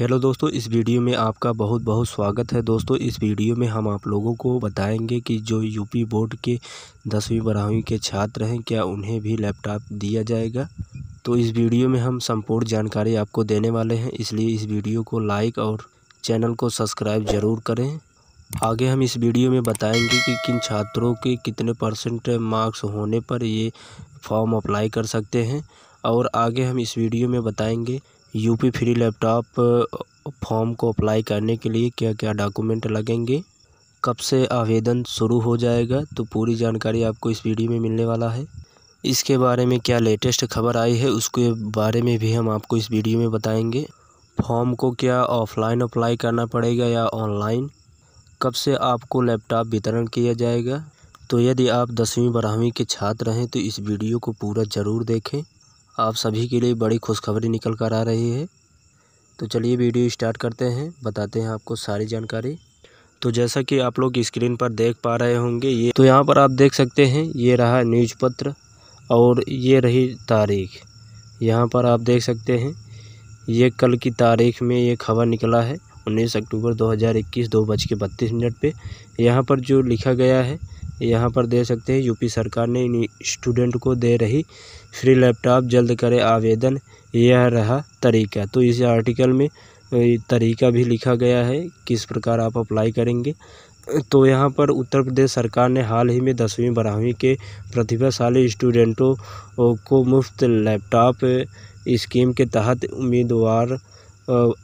hello दोस्तों इस video में आपका बहुत बहुत स्वागत है दोस्तों इस वीडियो में हम आप लोगों को बताएंगे कि जो यूपी बोर्ड के दसवीं बारहवीं के छात्र हैं क्या उन्हें भी लैपटॉप दिया जाएगा तो इस वीडियो में हम संपूर्ण जानकारी आपको देने वाले हैं इसलिए इस वीडियो को लाइक और चैनल को सब्सक्राइब ज़रूर करें आगे हम इस वीडियो में बताएंगे कि किन छात्रों के कितने परसेंट मार्क्स होने पर ये फॉर्म अप्लाई कर सकते हैं और आगे हम इस वीडियो में बताएंगे यूपी फ्री लैपटॉप फॉर्म को अप्लाई करने के लिए क्या क्या डॉक्यूमेंट लगेंगे कब से आवेदन शुरू हो जाएगा तो पूरी जानकारी आपको इस वीडियो में मिलने वाला है इसके बारे में क्या लेटेस्ट खबर आई है उसके बारे में भी हम आपको इस वीडियो में बताएंगे फॉर्म को क्या ऑफ़लाइन अप्लाई करना पड़ेगा या ऑनलाइन कब से आपको लैपटॉप वितरण किया जाएगा तो यदि आप दसवीं बारहवीं के छात्र हैं तो इस वीडियो को पूरा ज़रूर देखें आप सभी के लिए बड़ी खुशखबरी निकल कर आ रही है तो चलिए वीडियो स्टार्ट करते हैं बताते हैं आपको सारी जानकारी तो जैसा कि आप लोग स्क्रीन पर देख पा रहे होंगे ये तो यहाँ पर आप देख सकते हैं ये रहा न्यूज पत्र और ये रही तारीख यहाँ पर आप देख सकते हैं ये कल की तारीख में ये खबर निकला है उन्नीस अक्टूबर 2021 दो बज के बत्तीस मिनट पर यहाँ पर जो लिखा गया है यहाँ पर दे सकते हैं यूपी सरकार ने स्टूडेंट को दे रही फ्री लैपटॉप जल्द करें आवेदन यह रहा तरीका तो इस आर्टिकल में तरीका भी लिखा गया है किस प्रकार आप अप्लाई करेंगे तो यहाँ पर उत्तर प्रदेश सरकार ने हाल ही में दसवीं बारहवीं के प्रतिभाशाली स्टूडेंटों को मुफ्त लैपटॉप स्कीम के तहत उम्मीदवार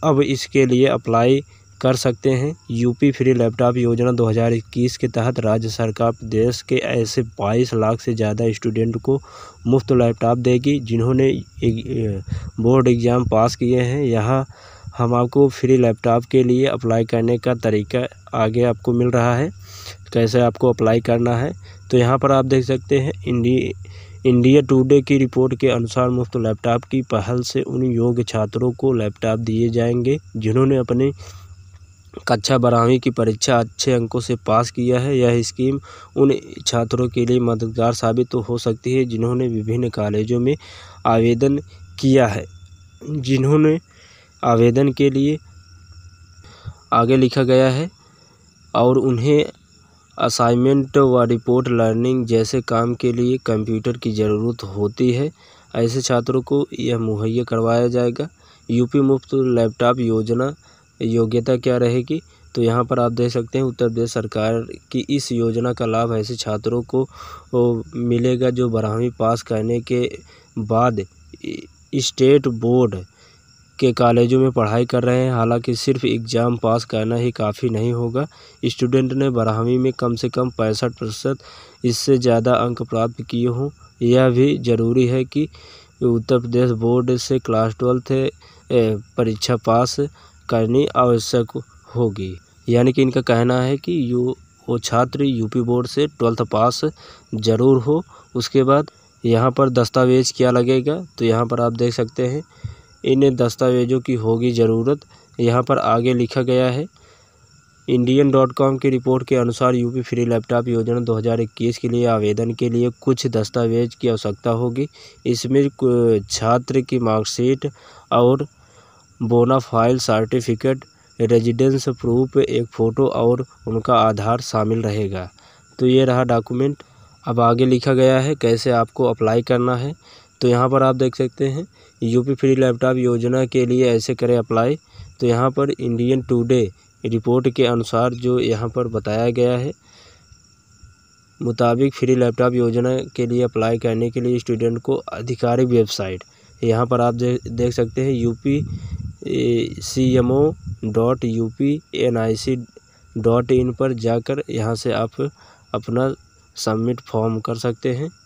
अब इसके लिए अप्लाई कर सकते हैं यूपी फ्री लैपटॉप योजना 2021 के तहत राज्य सरकार देश के ऐसे 22 लाख से ज़्यादा स्टूडेंट को मुफ्त लैपटॉप देगी जिन्होंने बोर्ड एग्ज़ाम पास किए हैं यहाँ हम आपको फ्री लैपटॉप के लिए अप्लाई करने का तरीका आगे आपको मिल रहा है कैसे आपको अप्लाई करना है तो यहाँ पर आप देख सकते हैं इंडी इंडिया टुडे की रिपोर्ट के अनुसार मुफ्त लैपटॉप की पहल से उन योग्य छात्रों को लैपटॉप दिए जाएंगे जिन्होंने अपने कक्षा बारहवीं की परीक्षा अच्छे अंकों से पास किया है यह स्कीम उन छात्रों के लिए मददगार साबित हो सकती है जिन्होंने विभिन्न कॉलेजों में आवेदन किया है जिन्होंने आवेदन के लिए आगे लिखा गया है और उन्हें असाइनमेंट व रिपोर्ट लर्निंग जैसे काम के लिए कंप्यूटर की ज़रूरत होती है ऐसे छात्रों को यह मुहैया करवाया जाएगा यूपी मुफ्त लैपटॉप योजना योग्यता क्या रहेगी तो यहाँ पर आप देख सकते हैं उत्तर प्रदेश सरकार की इस योजना का लाभ ऐसे छात्रों को मिलेगा जो बारहवीं पास करने के बाद इस्टेट बोर्ड के कॉलेजों में पढ़ाई कर रहे हैं हालांकि सिर्फ एग्ज़ाम पास करना ही काफ़ी नहीं होगा स्टूडेंट ने बारहवीं में कम से कम पैंसठ प्रतिशत इससे ज़्यादा अंक प्राप्त किए हों यह भी ज़रूरी है कि उत्तर प्रदेश बोर्ड से क्लास ट्वेल्थ परीक्षा पास करनी आवश्यक होगी यानी कि इनका कहना है कि यू वो छात्र यूपी बोर्ड से ट्वेल्थ पास ज़रूर हो उसके बाद यहाँ पर दस्तावेज़ क्या लगेगा तो यहाँ पर आप देख सकते हैं इन दस्तावेज़ों की होगी ज़रूरत यहाँ पर आगे लिखा गया है इंडियन डॉट कॉम की रिपोर्ट के अनुसार यूपी फ्री लैपटॉप योजना 2021 के लिए आवेदन के लिए कुछ दस्तावेज की आवश्यकता होगी इसमें छात्र की मार्कशीट और फाइल सर्टिफिकेट रेजिडेंस प्रूफ एक फ़ोटो और उनका आधार शामिल रहेगा तो ये रहा डॉक्यूमेंट अब आगे लिखा गया है कैसे आपको अप्लाई करना है तो यहाँ पर आप देख सकते हैं यूपी फ्री लैपटॉप योजना के लिए ऐसे करें अप्लाई तो यहाँ पर इंडियन टुडे रिपोर्ट के अनुसार जो यहाँ पर बताया गया है मुताबिक फ्री लैपटॉप योजना के लिए अप्लाई करने के लिए स्टूडेंट को आधिकारिक वेबसाइट यहाँ पर आप देख सकते हैं UP C M O dot U P N I C dot in पर जाकर यहाँ से आप अपना सबमिट फॉर्म कर सकते हैं